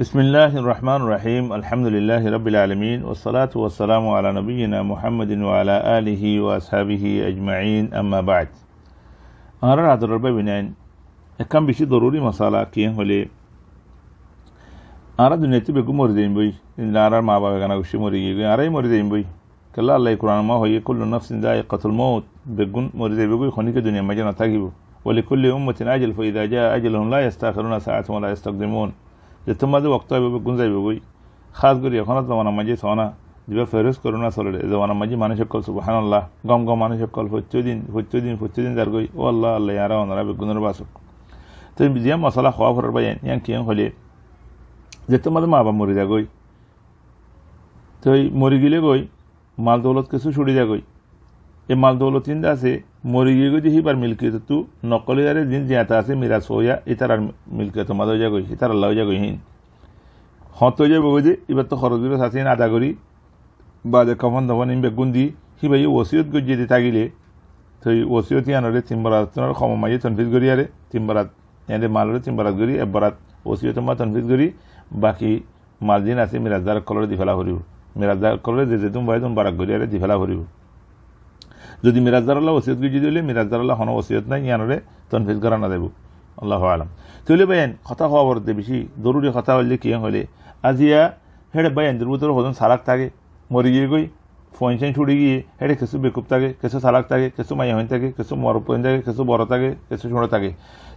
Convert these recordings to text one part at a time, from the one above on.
بسم الله الرحمن الرحيم الحمد لله رب العالمين والصلاة والسلام على نبينا محمد وعلى آله وأصحابه أجمعين أما بعد أنا رأى هذا الرب بنان كان بشي ضروري مسألة كين ولي أنا دنيا تبي كم مرزين بوي إن لا أرى ما بقى أنا وشي مريجي أرى مرزين بوي كلا الله القرآن ما هو كل نفس ذائقة الموت بقون مرزين بوي خنيك الدنيا مجانا تجيبه ولكل أمة أجل فإذا جاء أجلهم لا يستأخرون ساعة ولا يستقدمون যে তোমাদের বক্ত হবে গুণ যাইবে বই খাস করি এখন জমানা মাঝে সনা যেভাবে ফেরোজ করোনা চলে জমানা মাঝে মানুষ সকল সুবাহান আল্লাহ গম গম মানুষ সকল ফচ্চদিন ফচ্চদিন ফচ্চদিন যার গই ও আল্লাহ আল্লাহ ইয়ারা অনারা বেগুনের বাসক তো যে মশলা খোয়া ফরার পাই ইয়ান কিয়ান হলে যে তোমাদের মা বাবা মরে যা গই তো মরে গেলে গই মাল দৌলত কিছু ছুটি যা গই इमाल दौलतीन से मोरीगो जी बार मिलकियत तू नकल यारे जिन जियाता से मेरा सोया इतार मिलकियत मादो जा गई इतार अल्लाह जा गई হত যে বগজে এবার তো খরচ বিরোধ আছে আদা করি বা যে কমন ধবন ইম বেগুন দি সি ভাই ওসিয়ত গজিয়ে দি থাকিলে তো ওসিয়তি আনরে তিনবারাত তোমার ক্ষম মাইয়ে তনফিজ করি আরে তিনবারাত এনে মালরে তিনবারাত করি একবারাত ওসিয়ত মা তনফিজ করি বাকি মাল দিন আছে মিরাজদার কলরে দি ফেলা করিব মিরাজদার কলরে যে যে তুমি ভাই তুমি বারাক করি আরে দি ফেলা করিব যদি মিরাজদারল্লাহ ওসিয়ত গুজি দিলে মিরাজদারল্লাহ হন ওসিয়ত নাই ইয়ানরে তনফিজ করা না দেব আল্লাহ আলম তৈলে বাইন কথা হওয়া বলতে বেশি জরুরি কথা হলে কে হলে আজিয়া হেড়ে বাইন দুর্বুত হজন সারাক থাকে মরি গিয়ে গই ফয়েনশন ছুটি গিয়ে হেঁটে কিছু বেকুব থাকে কিছু সারাক থাকে কিছু মাইয়া হইন থাকে কিছু মর হয়ে থাকে কিছু বড় থাকে কিছু ছোট থাকে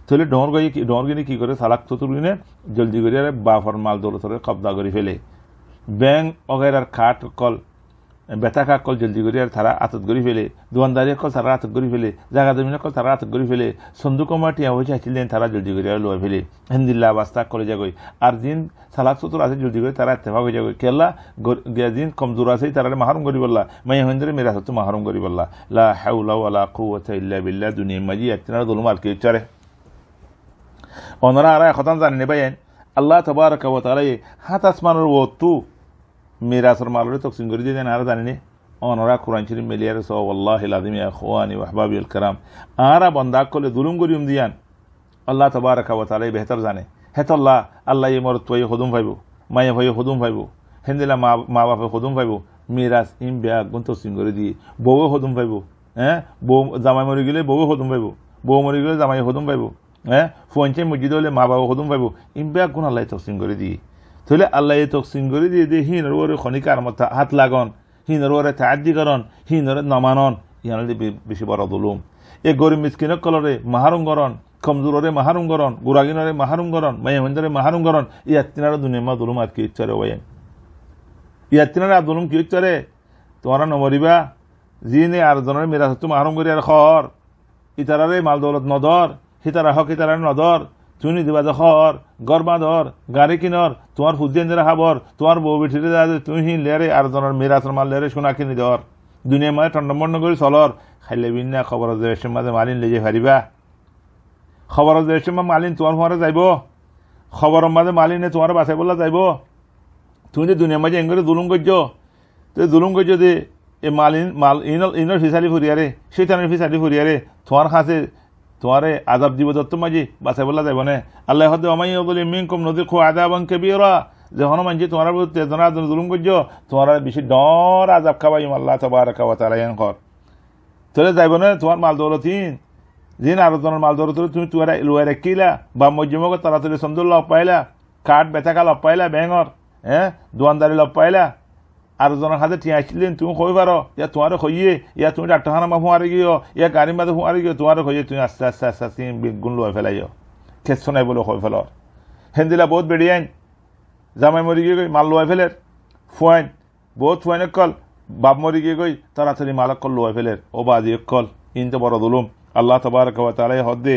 তাহলে ডর গিয়ে ডর গিয়ে কী করে সালাক চতুর্গিনে জলদি করে বাফর মাল দৌড়ে কবদা করে ফেলে ব্যাং অগেরার খাট কল বেটাক অকল জলদি গৰি ধাৰা আঁতত গৰি ফেলে দোৱানদাৰী অকল ধাৰা আঁতত গৰি ফেলে জাগা জমিন অকল ধাৰা আঁতত গৰি ফেলে চন্দুকুমাৰ তিয়া হৈছে আছিল ধাৰা জলদি গৰি লৈ ফেলে হেন জিলা অৱস্থা যাগৈ আৰু যিন চালাক চতুৰ আছে জলদি গৰি তাৰা এতেভা হৈ যাগৈ কেলা যিন কমজোৰ আছে তাৰাৰে মাহৰম কৰি পাৰলা মাই হৈন্দৰে মেৰা চতু মাহৰম কৰি পাৰলা লা হেউ লাও আলা খৌ আছে ইল্লা বিল্লা দুনিয়া মাজি এতিনাৰ গলো মাৰকে উচ্চাৰে অনৰা আৰা এখন জানে নেবাই আল্লাহ থবাৰ কাব তাৰে সাত আচমানৰ ৱটো মিরাসের মালরে তকসিম করে দিয়ে দেন আর জানি অনরা কোরআন শরীফ মেলিয়ার সোল্লাহ আদিম খোয়ানি ওয়াহবাবি আল কারাম আরা বন্দাক করলে দুলুম করিম দিয়ান আল্লাহ তবারকা তালাই বেহতর জানে হেতল্লাহ আল্লাহ ইয়ে মরত ভাই হদুম ভাইব মায়ে ভাই হদুম ভাইব হেন্দিলা মা মা বাপে হদুম ভাইব মিরাজ ইম বেয়া গুণ তকসিম করে দিয়ে বউ হদুম ভাইব হ্যাঁ বউ জামাই মরে গেলে বউ হদুম পাইব বউ মরে গেলে জামাই হদুম পাইব হ্যাঁ ফোনচে মসজিদ হলে মা বাবা হদুম পাইব ইম বেয়া গুণ আল্লাহ তকসিম করে দিয়ে তাহলে আল্লাহ তকসিম করে দিয়ে দিয়ে হিন ওর খনিকার মতো হাত লাগন হিন ওরে তাহাদি করন হিন ওরে নমানন ইহানি বেশি বড় দুলুম এ গরিব মিসকিন কলরে মাহারুম গরন কমজোররে মাহারুম গরন গুরাগিনরে মাহারুম গরন মায়ামন্দরে মাহারুম গরন ইয়া তিনারা দুনিয়া দুলুম আর কি ইচ্ছারে ওয়েন ইয়া তিনারা দুলুম কি ইচ্ছারে তোমারা নমরিবা যি নে আর জনের মেরাজ তুমি মাহারুম করি আর খর ইতারারে মাল দৌলত নদর হিতারা হক ইতারারে নদর তুমি দিবা হর গরবাদ ধর গাড়ি কিনর তোমার হুদ্দিন হাবর তোমার বউ বিঠিরে দাদে তুমি লেরে আর জনের মেরা তোমার লেরে সোনা কিনি ধর দুনিয়া মানে টন্ডমন্ড করে চলর খাইলে বিনা না খবর দেশের মাঝে মালিন লেজে ফারিবা খবর দেশের মালিন তোমার হওয়ারে যাইব খবর মাঝে মালিনে তোমার বাসায় বলা যাইব তুমি যে দুনিয়া মাঝে এঙ্গরে দুলুম করছ তো দুলুম করছ যে এ মালিন মাল ইনল ইনর ফিসারি ফুরিয়ারে টানের ফিসারি ফুরিয়ারে তোমার খাঁচে তোমারে আজাব দিব মাঝি বাসাই বলা যাইব না আল্লাহ হতে অমাই বলি মিনকুম নদী খো আজাব অঙ্কে বিয়রা যে হনুমান মানছি তোমার তেজনা জুলুম করছো তোমার বেশি ডর আজাব খাবাই আল্লাহ তবার খাওয়া তালাইন কর তোরে যাইব না তোমার মাল তিন দিন আরো তোমার মাল তোর তুমি তুয়ারা লুয়া কিলা বা তারা তোর সন্দুল লগ পাইলা কাঠ বেথাকা খা লগ পাইলা ব্যাঙর হ্যাঁ দোয়ানদারি লগ পাইলা আরজনের হাতে ঠিয়া আসলেন তুমি কই পারো ইয়া তোমার খইয়ে ইয়া তুমি ডাক্তারখানা মা ফুঁয়ারে গিয়ে ইয়া গাড়ি মাঝে ফুঁয়ারে গিয়ে তোমার খইয়ে তুমি আস্তে আস্তে আস্তে আস্তে ইয়ে গুণ লয় ফেলাইও খেসছ নাই বলে কই ফেলর হেন্দিলা বহুত বেড়ে আইন জামাই মরি গিয়ে গই মাল লয় ফেলের ফুয়াইন বহুত ফুয়াইনের কল বাপ মরি গিয়ে গই তাড়াতাড়ি মালক কল লয় ফেলের ও বাদি কল ইন তো বড় দুলুম আল্লাহ কবা ওয়া হদ দে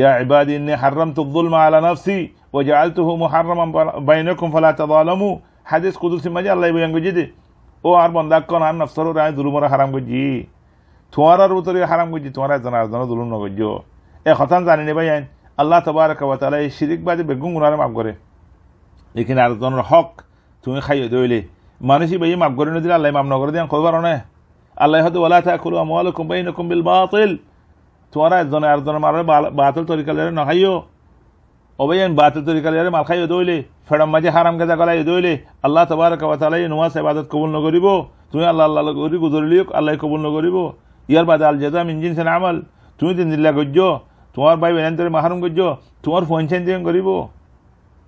ইয়া ইবাদি ইন্নী হাররামতু যুলমা আলা নাফসি ওয়া জাআলতুহু মুহাররামান বাইনাকুম ফালা আলমু হাদিস কুদুসি মাঝে আল্লাহ বয়ান করছি যে ও আর কন আর নফসর রায় দুরুমরা হারাম করছি তোমার আর উতরে হারাম করছি তোমার একজন আর দুলুম দুরুম নগর্য এ হতান জানি নে ভাই আইন আল্লাহ তবার তালা এই শিরিক বাজে বেগুন গুণারে মাফ করে এখানে আর জনের হক তুমি খাই দইলে মানুষই ভাই মাফ করে নদী আল্লাহ মাফ নগরে দিয়ে কবার না আল্লাহ হয়তো ওলা থা খুলো আমল কুম্বাই নকুম্বিল বা তোমারা একজনে আর জনের মারে বাতল তরিকালে নহাইও ওবেন বাতিল তরিকালে মাল খাই দইলে ফেড়ম মাঝে হারাম গেজা গলাই দইলে আল্লাহ তবার কাবাতালাই নোয়া সেবাদত কবুল নগরিব তুমি আল্লাহ আল্লাহ করি গুজরলিও আল্লাহ কবুল নগরিব ইয়ার বাদে আল জেদাম ইঞ্জিন সেন আমল তুমি তিন দিল্লা গজ্জ তোমার ভাই বেনান্তরে মাহারুম গজ্জ তোমার ফোন চেন করিব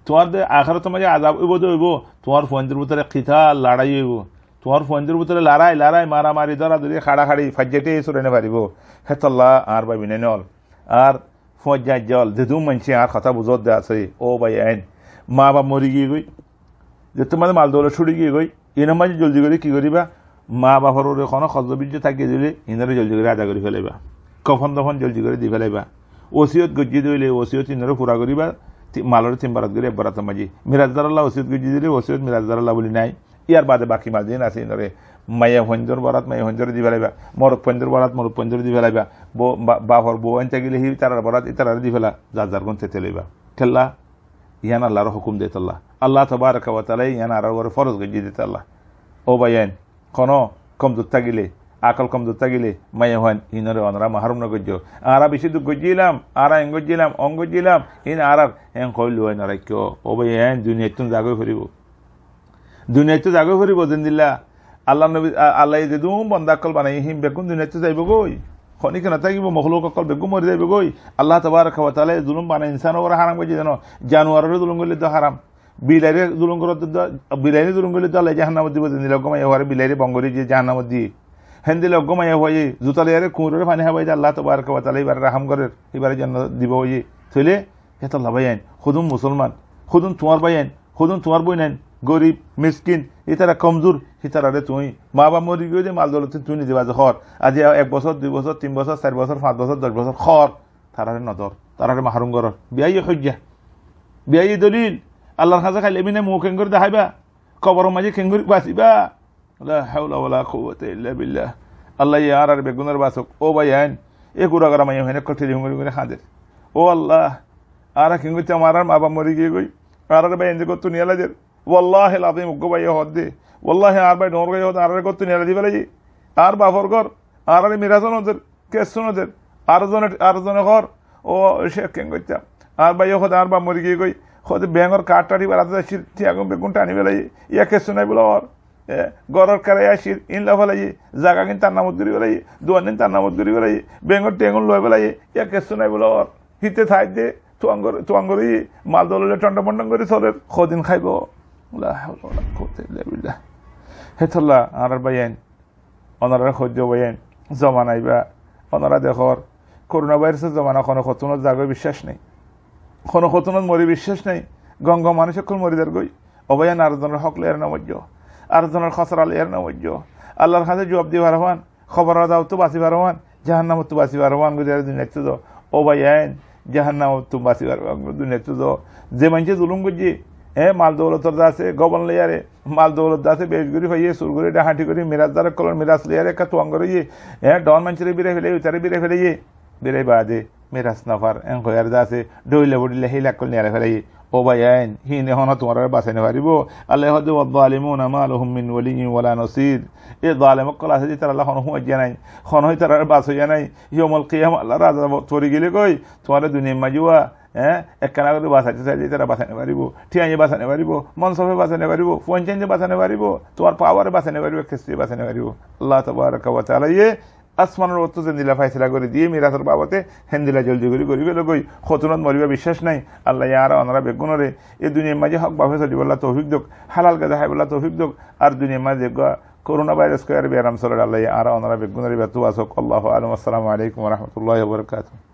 তোমার আখারত মাঝে আজাব হইব দইব তোমার ফোনদের ভিতরে কিতা লড়াই হইব তোমার ফোনদের ভিতরে লড়াই লড়াই মারামারি ধরা ধরে খাড়ি ফাজ্জেটে সরে নে পারিব হেতল্লা আর ভাই বিনে নল আর ফজ্জা জল যে দুম মানছি আর কথা বুঝত দে আছে ও ভাই আইন মা বাপ মরি গিয়ে গই যে তোমাদের মাল দৌড়ে ছুড়ে গিয়ে গই এনে মাঝে জলদি করে কি করিবা মা বাপর ওরে কোনো খজবীর্য থাকিয়ে দিলে ইনারে জলদি করে আদা করে ফেলাইবা কফন দফন জলদি করে দি ফেলাইবা ওসিয়ত গজ্জি দিলে ওসিয়ত ইনারে পুরা করিবা মালর তিনবারাত করে একবার মাঝি মিরাজদারাল্লাহ ওসিয়ত গজ্জি দিলে ওসিয়ত মিরাজদারাল্লাহ বলি নাই ইয়ার বাদে বাকি মাঝে আছে ইনারে মাইয়া ভঞ্জর বরাত মাইয়া ভঞ্জর দিবে লাগবে মরক ভঞ্জর বরাত মরক ভঞ্জর দিবে লাগবে বো বাহর বউ আনচা গেলে হি তার বরাত ইতারার দি যা যার যার গঞ্চে তেলাইবা খেললা ইয়ান আল্লাহর হুকুম তাল্লা আল্লাহ বার তবার তালে ইয়ান আর ওর ফরজ গজিয়ে দিত তাল্লা ও বাইয়ান কোন কম দূর থাকিলে আকল কম দূর থাকিলে মাইয়া হন ইনরে অনরা না গজ্জ আরা বেশি দুঃখ গজিলাম আরা এং গজ্জিলাম অং গজ্জিলাম ইন আর এং কইল নরাক্য ও বাইয়ান দুনিয়াত জাগৈ ফুরিব তো জাগৈ ফুরিব দিন দিল্লা আল্লাহ নবী আল্লাহ যেদুম বন্দাকল বানাই হিম বেগুন দুনিয়াতে যাইব গই খনি নাথাকিব থাকিব মখলুক অকল বেগুন মরি যাইব গই আল্লাহ তবার খাব তাহলে জুলুম বানাই ইনসান ওর হারাম করছে জানো জানোয়ারের জুলুম করলে তো হারাম বিলাইরে জুলুম করতে বিলাইরে জুলুম করলে তো আল্লাহ জাহান্নামত দিব দিন লগমাই হওয়ার বিলাইরে বঙ্গরি যে নামত দিয়ে হেন্দি লগমাই হয়ে জুতালিয়ারে কুঁড়ের পানি হাবাই যে আল্লাহ তবার খাব তাহলে এবার রাহাম করে এবারে যেন দিব হয়ে সে এত লাভাই আইন খুদুম মুসলমান খুদুম তোমার বাই আইন খুদুম তোমার বই নাইন গরিব মিসকিন ইতারা কমজোর সিতারারে তুই মা বা মরি গিয়ে যে মাল দলত তুই নিজে বাজে হর আজি এক বছর দুই বছর তিন বছর চার বছর পাঁচ বছর দশ বছর খর তারারে নদর তারারে মাহরুম গর বিয়াই সজ্ঞা বিয়াই দলিল আল্লাহর খাজা খাইলে এমনি মুখ করে দেখাইবা কবর মাঝে করে বাঁচিবা বিল্লাহ আল্লাহ আর আর বেগুনের বাসক ও ভাই আইন এ গুড়া গরা মাইয়া হেনে কঠিন হুঙ্গুরি করে হাঁদের ও আল্লাহ আর কিঙ্গুতে আমার আর মা বা মরি গিয়ে গই আর আর ভাই এনজে করতো নিয়ে ওয়াল্লাহ লাদিম উগ্গবাই হদ দে ওয়াল্লাহ আর বাই ডোর গাই হদ আর গত নেড়া দিবে লাগি আর বাফর ঘর আর আরে মিরাজন ওদের কেসন ওদের আর জনে আর জনে ঘর ও সে কেন গইতাম আর বাই হদ আর বা মরি গিয়ে গই হদ ব্যাঙর কাঠ টাটি বাড়াতে যাচ্ছি আগুন বেগুন টানিবে লাগি ইয়া কেসন নাই বলে ওর গরর কারে আসি ইন লাভ লাই জাগা কিন তার নামত করি লাগি দোয়ান নিন তার নামত করি বেলাই বেঙ্গর টেঙ্গল লয় বেলাই ইয়া কেসু নাই বলে ওর হিতে থাই দে তুয়াঙ্গর তুয়াঙ্গর মাল দলে টন্ডা পন্ডং করে সরের খদিন খাইব হেথল্লা আনার বাইন অনারা সহ্য বাইন জমা নাই বা অনারা দেশর করোনা ভাইরাসের জমানা কোনো সতনত জাগৈ বিশ্বাস নেই কোনো সতুনত মরি বিশ্বাস নেই গংগ মানুষে কোন মরিদার গই অবয়ান আরজনের হকলে এর নামজ্য আরজনের খসরাল এর নামজ্য আল্লাহর কাছে জবাব দিয়ে পারবান খবর দাও তো বাঁচি পারবান জাহান্নাম তো বাঁচি পারবান গুজার দুনিয়ার তো অবায়ান জাহান্নাম তো বাঁচি পারবান দুনিয়ার তো যে মানুষে জুলুম করছে হ্যাঁ মাল দৌলতর দাসে গবন লেয়ারে মাল দৌলত দাসে বেশগুড়ি হইয়ে সুরগুরি ডাহাটি করি মিরাজ দ্বারা কলন মিরাজ লেয়ারে কা তুয়াং করিয়ে হ্যাঁ ডন মাঞ্চরে বিরে ফেলে উচারে বিরে ফেলাইয়ে বিরে বাদে মিরাজ নফার এং হইয়ার দাসে ডইলে বডিলে হেলা কল নিয়ারে ফেলাইয়ে ও ভাই আইন হি নেহন তোমার বাসাই নে পারিব আল্লাহ হদ জালিমুন আমাল হুমিন ওয়ালি ওয়ালা নসির এ জালেমক কল আছে যে তারা আল্লাহ হন হুয়া জানাই হন হই তারা বাঁচাইয়া নাই ইয়মল কিয়াম আল্লাহ রাজা তরি গেলে কই তোমার দুনিয়া মাজুয়া ଏକାନା କରି ବାସା ଚାଲି ତାରା ବାସା ନେପାରିବ ଠିଆ ହେଇ ବାସା ନେପାରିବ ମନସଫେ ବାସା ନେପାରିବ ଫୋନ୍ ଚେଞ୍ଜ ବାସା ନେପାରିବ ତୁମର ପାୱାର ବାସା ନେପାରିବ ଖ୍ରୀଷ୍ଟି ବାସା ନେପାରିବ ଆଲ୍ଲାହ ତବାରକ ତାହେଲେ ଇଏ আসমানের অর্থ হেন্দিলা ফাইসলা করে দিয়ে মিরাসের বাবতে হেন্দিলা জলজিগুলি করিবে লগই খতুনত মরিবা বিশ্বাস নাই আল্লাহ ইয়ার অনারা বেগুনরে এই দুনিয়ার মাঝে হক বাফে চলিবল্লা তৌফিক দোক হালাল গাজা হাইবল্লা তৌফিক দোক আর দুনিয়ার মাঝে করোনা ভাইরাস কয়ার বেরাম সরাল আল্লাহ ইয়ার অনারা বেগুনরে বেতু আসক আল্লাহ আলম আসসালামু আলাইকুম রহমতুল্লাহ বরকাতুহ